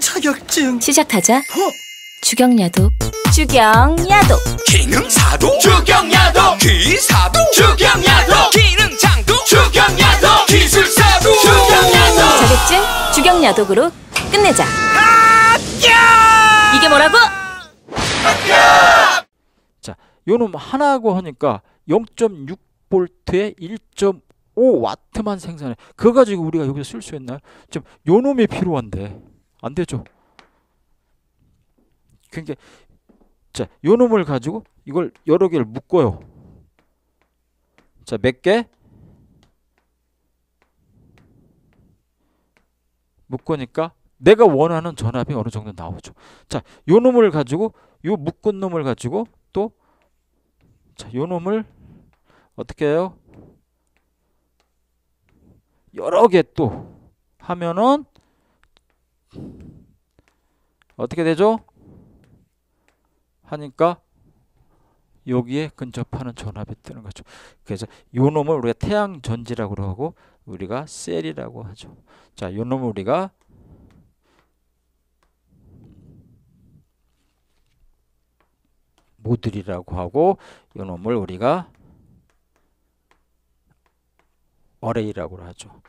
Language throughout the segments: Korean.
자격증 시작하자 어? 주경야도 주경야도 기능사도 주경야도 기사도 주경야도 기능장도 주경야도 기술사도 주경야도 자격증 주경야독으로 끝내자 이게 뭐라고? 자, 요놈 하나고 하니까 0.6볼트에 1.5와트만 생산해. 그거 가지고 우리가 여기서 쓸 수 있나요? 지 요놈이 필요한데. 안 되죠. 그러니까 자, 요 놈을 가지고 이걸 여러 개를 묶어요. 자, 몇 개? 묶으니까 내가 원하는 전압이 어느 정도 나오죠. 자, 요 놈을 가지고 요 묶은 놈을 가지고 또 자, 요 놈을 어떻게 해요? 여러 개 또 하면은 어떻게 되죠? 하니까 여기에 근접하는 전압이 뜨는 거죠. 그래서 요 놈을 우리가 태양 전지라고 하고 우리가 셀이라고 하죠. 자, 요 놈을 우리가 모듈이라고 하고 요 놈을 우리가 어레이라고 하죠.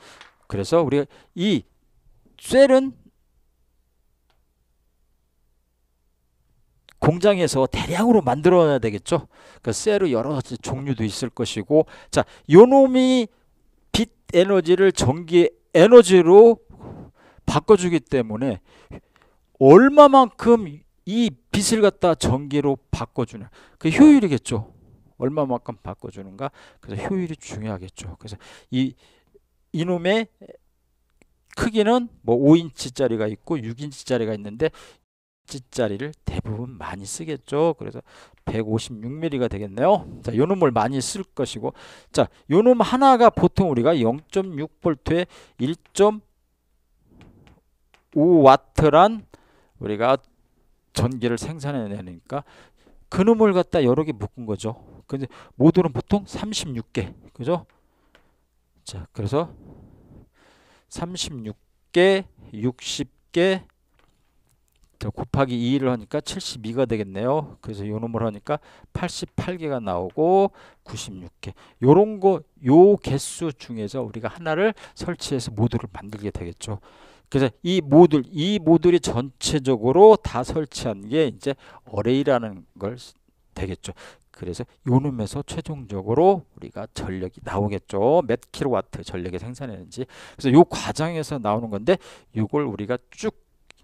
그래서 우리가 이 셀은 공장에서 대량으로 만들어야 되겠죠. 그 그러니까 셀의 여러 가지 종류도 있을 것이고 자, 요 놈이 빛 에너지를 전기 에너지로 바꿔주기 때문에 얼마만큼 이 빛을 갖다 전기로 바꿔주냐 그 효율이겠죠 얼마만큼 바꿔주는가 그래서 효율이 중요하겠죠 그래서 이 이놈의 크기는 뭐 5인치짜리가 있고 6인치짜리가 있는데 찌짜리를 대부분 많이 쓰겠죠. 그래서 156mm가 되겠네요. 자, 요 놈을 많이 쓸 것이고 자, 요놈 하나가 보통 우리가 0.6V에 1.5W란 우리가 전기를 생산해내니까 그놈을 갖다 여러 개 묶은 거죠. 근데 모두는 보통 36개. 그죠? 자, 그래서 36개, 60개, 밑 곱하기 2를 하니까 72가 되겠네요. 그래서 요 놈을 하니까 88개가 나오고 96개. 요런 거 요 개수 중에서 우리가 하나를 설치해서 모듈을 만들게 되겠죠. 그래서 이 모듈 이 모듈이 전체적으로 다 설치한 게 이제 어레이라는 걸 되겠죠. 그래서 요 놈에서 최종적으로 우리가 전력이 나오겠죠. 몇 킬로와트 전력이 생산했는지 그래서 요 과정에서 나오는 건데 요걸 우리가 쭉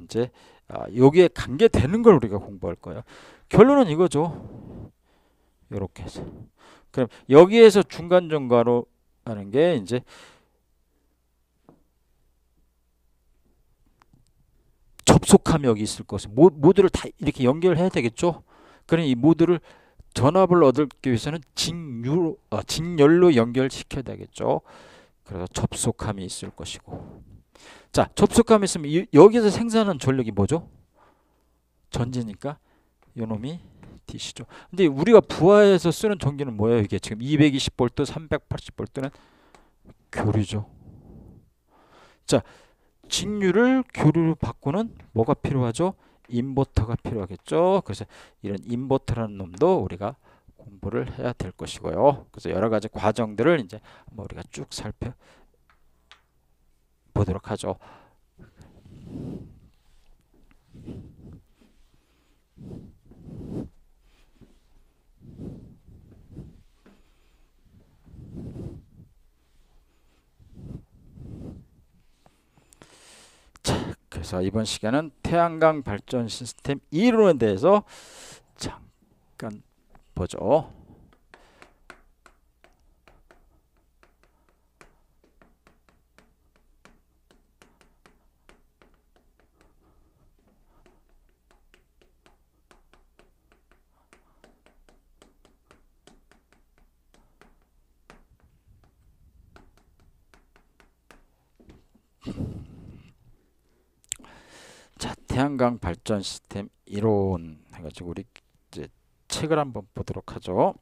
이제 아, 여기에 관계되는 걸 우리가 공부할 거예요. 결론은 이거죠. 이렇게 해서 그럼 여기에서 중간 정가로 하는 게 이제 접속함이 있을 것은 모, 모를다 이렇게 연결해야 되겠죠. 그럼 이 모드를 전압을 얻기 위해서는 직유, 아, 어, 직렬로 연결시켜야 되겠죠. 그래서 접속함이 있을 것이고 자 접속함 있으면 이, 여기서 생산한 전력이 뭐죠? 전지니까 요놈이 DC죠. 근데 우리가 부하에서 쓰는 전기는 뭐예요? 이게 지금 220V, 380V는 교류죠. 자 직류를 교류로 바꾸는 뭐가 필요하죠? 인버터가 필요하겠죠. 그래서 이런 인버터라는 놈도 우리가 공부를 해야 될 것이고요. 그래서 여러 가지 과정들을 이제 우리가 쭉 살펴 보도록 하죠. 그래서 이번 시간은 태양광 발전 시스템 2론에 대해서 잠깐 보죠. 태양광 발전 시스템 이론 해가지고 우리 이제 책을 한번 보도록 하죠.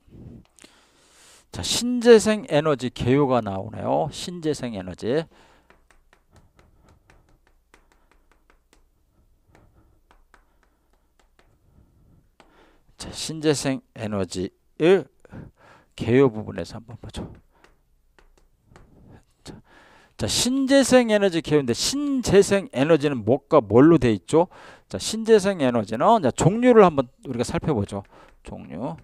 자, 신재생 에너지 개요가 나오네요. 신재생 에너지. 자, 신재생 에너지의 개요 부분에서 한번 보죠. 자, 신재생 에너지 개요인데 신재생 에너지는 뭐가 뭘로 돼 있죠? 자, 신재생 에너지는 자, 종류를 한번 우리가 살펴보죠. 종류.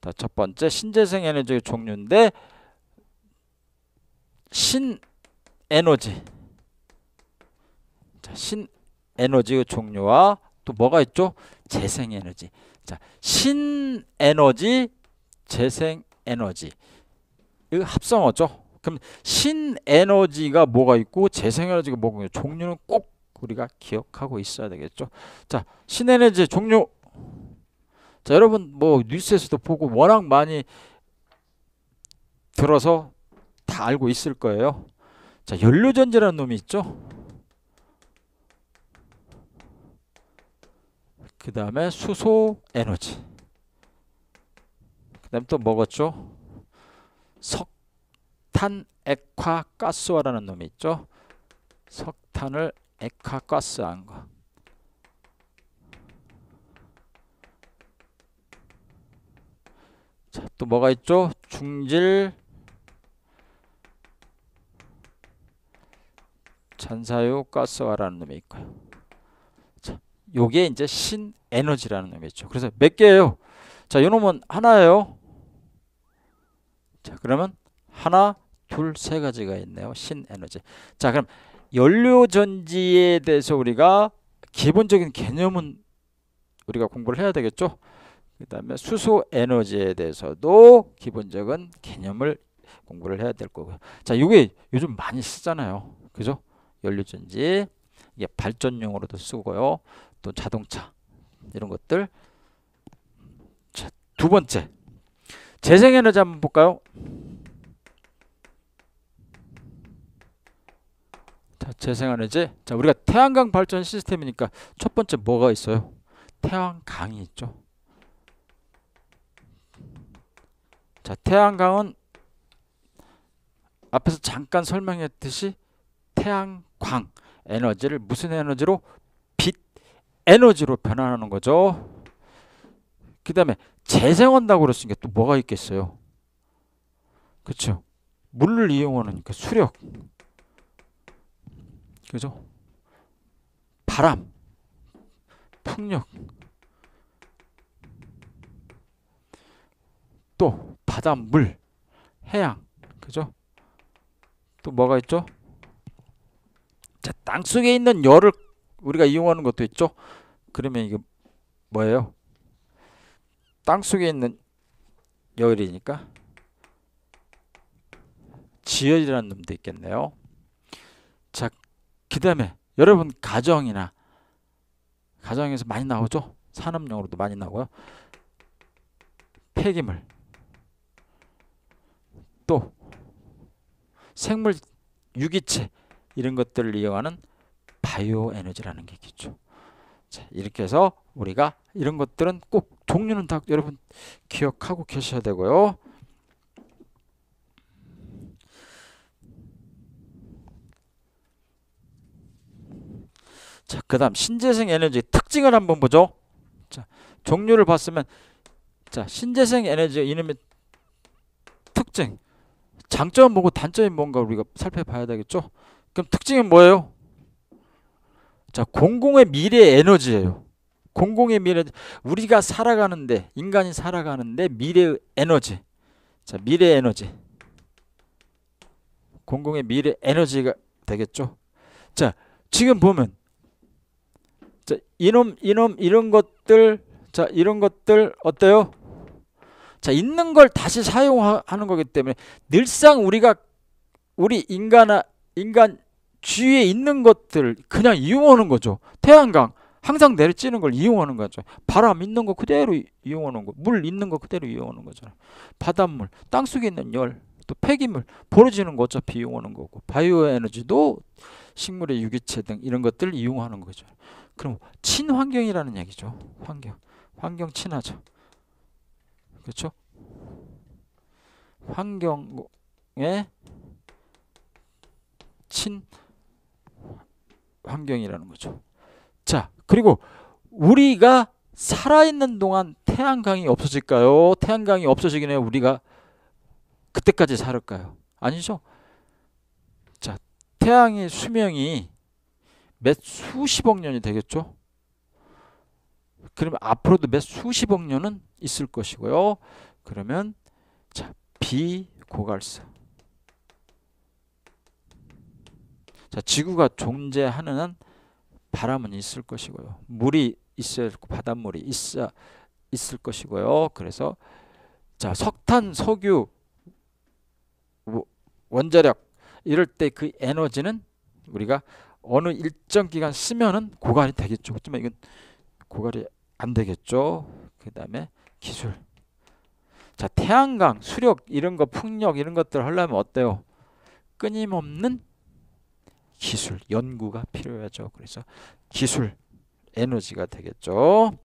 자, 첫 번째 신재생 에너지의 종류인데 신 에너지. 자, 신 에너지의 종류와 또 뭐가 있죠? 재생 에너지. 자, 신 에너지, 재생 에너지. 이 합성어죠. 그럼 신에너지가 뭐가 있고 재생에너지가 뭐가 있고 종류는 꼭 우리가 기억하고 있어야 되겠죠. 자, 신에너지 종류. 자, 여러분 뭐 뉴스에서도 보고 워낙 많이 들어서 다 알고 있을 거예요. 자, 연료전지라는 놈이 있죠. 그 다음에 수소 에너지. 그 다음에 또 먹었죠. 석 석탄 액화 가스화라는 놈이 있죠. 석탄을 액화 가스한 거. 자, 또 뭐가 있죠? 중질 잔사유 가스화라는 놈이 있고요. 자, 요게 이제 신에너지라는 놈이죠. 그래서 몇 개예요? 자, 요 놈은 하나예요. 자, 그러면 하나 둘세 가지가 있네요. 신에너지. 자, 그럼 연료 전지에 대해서 우리가 기본적인 개념은 우리가 공부를 해야 되겠죠. 그다음에 수소 에너지에 대해서도 기본적인 개념을 공부를 해야 될 거고요. 자, 이게 요즘 많이 쓰잖아요. 그죠? 연료 전지 이게 발전용으로도 쓰고요. 또 자동차 이런 것들. 자, 두 번째 재생에너지 한번 볼까요? 자, 재생에너지. 자, 우리가 태양광 발전 시스템이니까 첫 번째 뭐가 있어요? 태양광이 있죠. 자, 태양광은 앞에서 잠깐 설명했듯이 태양광 에너지를 무슨 에너지로 빛 에너지로 변환하는 거죠. 그다음에 재생한다고 그랬으니까 또 뭐가 있겠어요? 그렇죠. 물을 이용하는 그 수력. 그죠? 바람, 풍력, 또 바닷물, 해양, 그죠? 또 뭐가 있죠? 자, 땅 속에 있는 열을 우리가 이용하는 것도 있죠. 그러면 이게 뭐예요? 땅 속에 있는 열이니까 지열이라는 놈도 있겠네요. 자, 그다음에 여러분 가정이나 가정에서 많이 나오죠. 산업용으로도 많이 나오고요. 폐기물 또 생물 유기체 이런 것들을 이용하는 바이오 에너지라는 게 있겠죠. 자, 이렇게 해서 우리가 이런 것들은 꼭 종류는 다 여러분 기억하고 계셔야 되고요. 자, 그 다음 신재생 에너지 특징을 한번 보죠. 자, 종류를 봤으면 자, 신재생 에너지 이름의 특징. 장점 보고 단점이 뭔가 우리가 살펴봐야 되겠죠. 그럼 특징은 뭐예요? 자, 공공의 미래 에너지예요. 공공의 미래 우리가 살아가는데 인간이 살아가는데 미래 에너지. 자, 미래 에너지. 공공의 미래 에너지가 되겠죠. 자, 지금 보면 자, 이놈 이놈 이런 것들 자 이런 것들 어때요? 자 있는 걸 다시 사용하는 거기 때문에 늘상 우리가 우리 인간 인간 주위에 있는 것들 그냥 이용하는 거죠. 태양광 항상 내리쬐는 걸 이용하는 거죠. 바람 있는 거 그대로 이용하는 거, 물 있는 거 그대로 이용하는 거잖아요. 바닷물, 땅 속에 있는 열, 또 폐기물, 벌어지는거 어차피 이용하는 거고, 바이오 에너지도 식물의 유기체 등 이런 것들을 이용하는 거죠. 그럼 친환경이라는 얘기죠. 환경. 환경 친하죠. 그렇죠? 환경에 친 환경이라는 거죠. 자, 그리고 우리가 살아있는 동안 태양광이 없어질까요? 태양광이 없어지기 전에 우리가 그때까지 살을까요? 아니죠. 자, 태양의 수명이 몇 수십억 년이 되겠죠. 그러면 앞으로도 몇 수십억 년은 있을 것이고요. 그러면 자 비고갈성. 자 지구가 존재하는 한 바람은 있을 것이고요. 물이 있어야 되고 바닷물이 있어 있을 것이고요. 그래서 자 석탄, 석유, 원자력 이럴 때 그 에너지는 우리가 어느 일정 기간 쓰면은 고갈이 되겠죠. 하지만 이건 고갈이 안 되겠죠. 그 다음에 기술. 자, 태양광, 수력 이런 거, 풍력 이런 것들 하려면 어때요? 끊임없는 기술, 연구가 필요하죠. 그래서 기술, 에너지가 되겠죠.